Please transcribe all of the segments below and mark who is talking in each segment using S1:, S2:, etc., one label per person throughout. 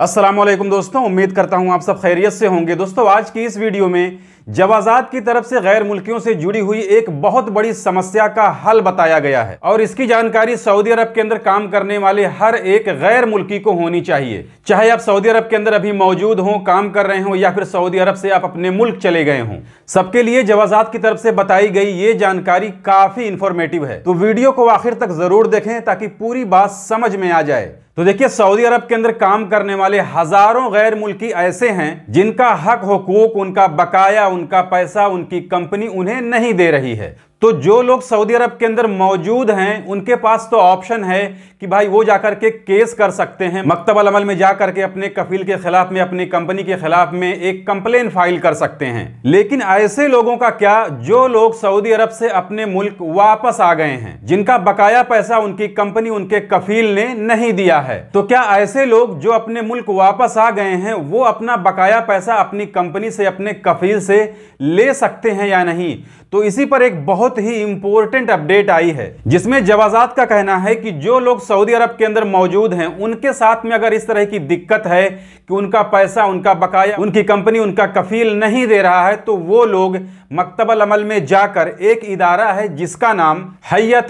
S1: असलम दोस्तों उम्मीद करता हूँ आप सब खैरियत से होंगे दोस्तों आज की इस वीडियो में जवाजात की तरफ से गैर मुल्कियों से जुड़ी हुई एक बहुत बड़ी समस्या का हल बताया गया है और इसकी जानकारी सऊदी अरब के अंदर काम करने वाले हर एक गैर मुल्की को होनी चाहिए चाहे आप सऊदी अरब के अंदर अभी मौजूद हों काम कर रहे हों या फिर सऊदी अरब से आप अपने मुल्क चले गए हों सबके लिए जवाजात की तरफ से बताई गई ये जानकारी काफी इंफॉर्मेटिव है तो वीडियो को आखिर तक जरूर देखें ताकि पूरी बात समझ में आ जाए तो देखिए सऊदी अरब के अंदर काम करने वाले हजारों गैर मुल्की ऐसे हैं जिनका हक हकूक उनका बकाया उनका पैसा उनकी कंपनी उन्हें नहीं दे रही है तो जो लोग सऊदी अरब के अंदर मौजूद हैं उनके पास तो ऑप्शन है कि भाई वो जाकर के केस कर सकते हैं मकतबल अमल में जाकर के अपने कफील के खिलाफ में अपनी कंपनी के खिलाफ में एक कंप्लेन फाइल कर सकते हैं लेकिन ऐसे लोगों का क्या जो लोग सऊदी अरब से अपने मुल्क वापस आ गए हैं जिनका बकाया पैसा उनकी कंपनी उनके कफील ने नहीं दिया है तो क्या ऐसे लोग जो अपने मुल्क वापस आ गए हैं वो अपना बकाया पैसा अपनी कंपनी से अपने कफील से ले सकते हैं या नहीं तो इसी पर एक बहुत बहुत ही इंपॉर्टेंट अपडेट आई है जिसमें जवाजात का कहना है कि जो लोग सऊदी अरब के अंदर मौजूद हैं उनके साथ में अगर इस तरह की दिक्कत है कि उनका पैसा उनका बकाया उनकी कंपनी उनका कफील नहीं दे रहा है तो वो लोग मकतबल अमल में जाकर एक इदारा है जिसका नाम हैया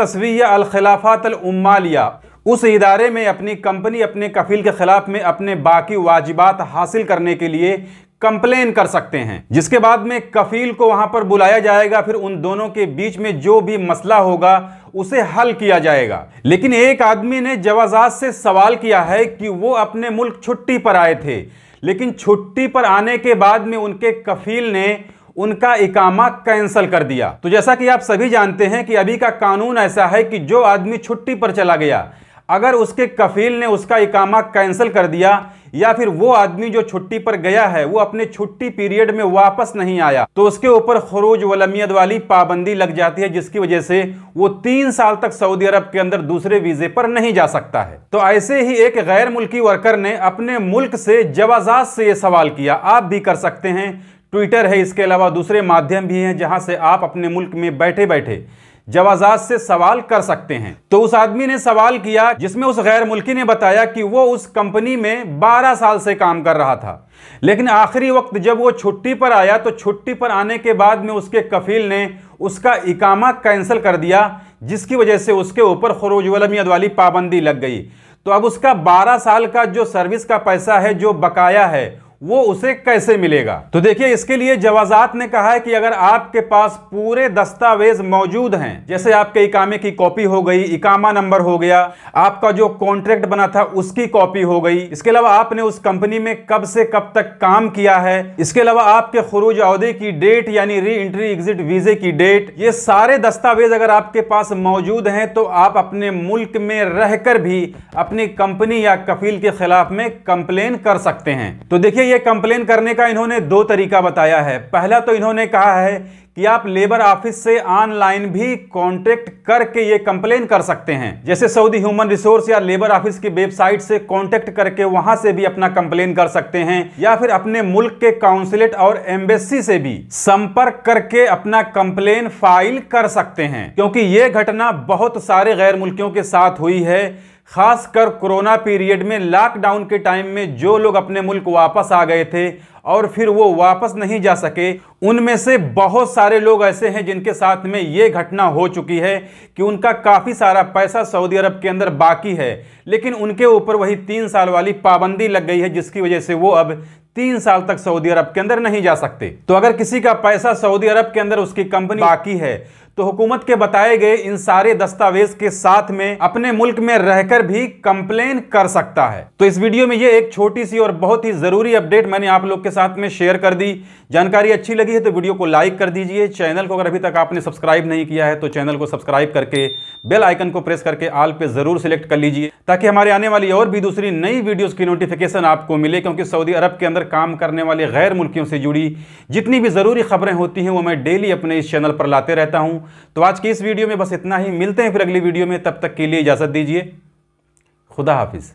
S1: खिलाफात अल उमालिया उस इदारे में अपनी कंपनी अपने कफील के ख़िलाफ़ में अपने बाकी वाजिबात हासिल करने के लिए कंप्लेन कर सकते हैं जिसके बाद में कफील को वहां पर बुलाया जाएगा फिर उन दोनों के बीच में जो भी मसला होगा उसे हल किया जाएगा लेकिन एक आदमी ने जवाजात से सवाल किया है कि वो अपने मुल्क छुट्टी पर आए थे लेकिन छुट्टी पर आने के बाद में उनके कफील ने उनका इकामा कैंसिल कर दिया तो जैसा कि आप सभी जानते हैं कि अभी का कानून ऐसा है कि जो आदमी छुट्टी पर चला गया अगर उसके कफील ने उसका इकामा कैंसिल कर दिया या फिर वो आदमी जो छुट्टी पर गया है वो अपने छुट्टी पीरियड में वापस नहीं आया तो उसके ऊपर खरूज वलमियत वाली पाबंदी लग जाती है जिसकी वजह से वो तीन साल तक सऊदी अरब के अंदर दूसरे वीजे पर नहीं जा सकता है तो ऐसे ही एक गैर मुल्की वर्कर ने अपने मुल्क से जवाजात से ये सवाल किया आप भी कर सकते हैं ट्विटर है इसके अलावा दूसरे माध्यम भी हैं जहां से आप अपने मुल्क में बैठे बैठे जवाजात से सवाल कर सकते हैं तो उस आदमी ने सवाल किया जिसमें उस गैर मुल्की ने बताया कि वो उस कंपनी में 12 साल से काम कर रहा था लेकिन आखिरी वक्त जब वो छुट्टी पर आया तो छुट्टी पर आने के बाद में उसके कफील ने उसका इकामा कैंसिल कर दिया जिसकी वजह से उसके ऊपर खरोज वलमियत वाली पाबंदी लग गई तो अब उसका बारह साल का जो सर्विस का पैसा है जो बकाया है वो उसे कैसे मिलेगा तो देखिए इसके लिए जवाजात ने कहा है कि अगर आपके पास पूरे दस्तावेज मौजूद हैं जैसे आपके इकामे की कॉपी हो गई इकामा नंबर हो गया आपका जो कॉन्ट्रैक्ट बना था उसकी कॉपी हो गई इसके अलावा आपने उस कंपनी में कब से कब तक काम किया है इसके अलावा आपके खुरूज अहदे की डेट यानी री एंट्री एग्जिट वीजे की डेट ये सारे दस्तावेज अगर आपके पास मौजूद हैं तो आप अपने मुल्क में रहकर भी अपनी कंपनी या कफील के खिलाफ में कंप्लेन कर सकते हैं तो देखिए ये कंप्लेन करने का इन्होंने दो तरीका बताया है पहला तो इन्होंने कहा है कि आप लेबर ऑफिस से ऑनलाइन भी कांटेक्ट करके ये कंप्लेन कर सकते हैं जैसे सऊदी ह्यूमन रिसोर्स या लेबर ऑफिस की वेबसाइट से कांटेक्ट करके वहां से भी अपना कंप्लेन कर सकते हैं या फिर अपने मुल्क के काउंसिलेट और एम्बेसी से भी संपर्क करके अपना कंप्लेन फाइल कर सकते हैं क्योंकि ये घटना बहुत सारे गैर मुल्कियों के साथ हुई है खासकर कोरोना पीरियड में लॉकडाउन के टाइम में जो लोग अपने मुल्क वापस आ गए थे और फिर वो वापस नहीं जा सके उनमें से बहुत सारे लोग ऐसे हैं जिनके साथ में ये घटना हो चुकी है कि उनका काफ़ी सारा पैसा सऊदी अरब के अंदर बाकी है लेकिन उनके ऊपर वही तीन साल वाली पाबंदी लग गई है जिसकी वजह से वो अब तीन साल तक सऊदी अरब के अंदर नहीं जा सकते तो अगर किसी का पैसा सऊदी अरब के अंदर उसकी कंपनी बाकी है तो हुकूमत के बताए गए इन सारे दस्तावेज के साथ में अपने मुल्क में रहकर भी कंप्लेन कर सकता है तो इस वीडियो में ये एक छोटी सी और बहुत ही ज़रूरी अपडेट मैंने आप लोग के साथ में शेयर कर दी जानकारी अच्छी लगी है तो वीडियो को लाइक कर दीजिए चैनल को अगर अभी तक आपने सब्सक्राइब नहीं किया है तो चैनल को सब्सक्राइब करके बेल आइकन को प्रेस करके आल पे ज़रूर सिलेक्ट कर लीजिए ताकि हमारे आने वाली और भी दूसरी नई वीडियोस की नोटिफिकेशन आपको मिले क्योंकि सऊदी अरब के अंदर काम करने वाले गैर मुल्कियों से जुड़ी जितनी भी ज़रूरी खबरें होती हैं वो मैं डेली अपने इस चैनल पर लाते रहता हूँ तो आज की इस वीडियो में बस इतना ही मिलते हैं फिर अगली वीडियो में तब तक के लिए इजाज़त दीजिए खुदा हाफिज़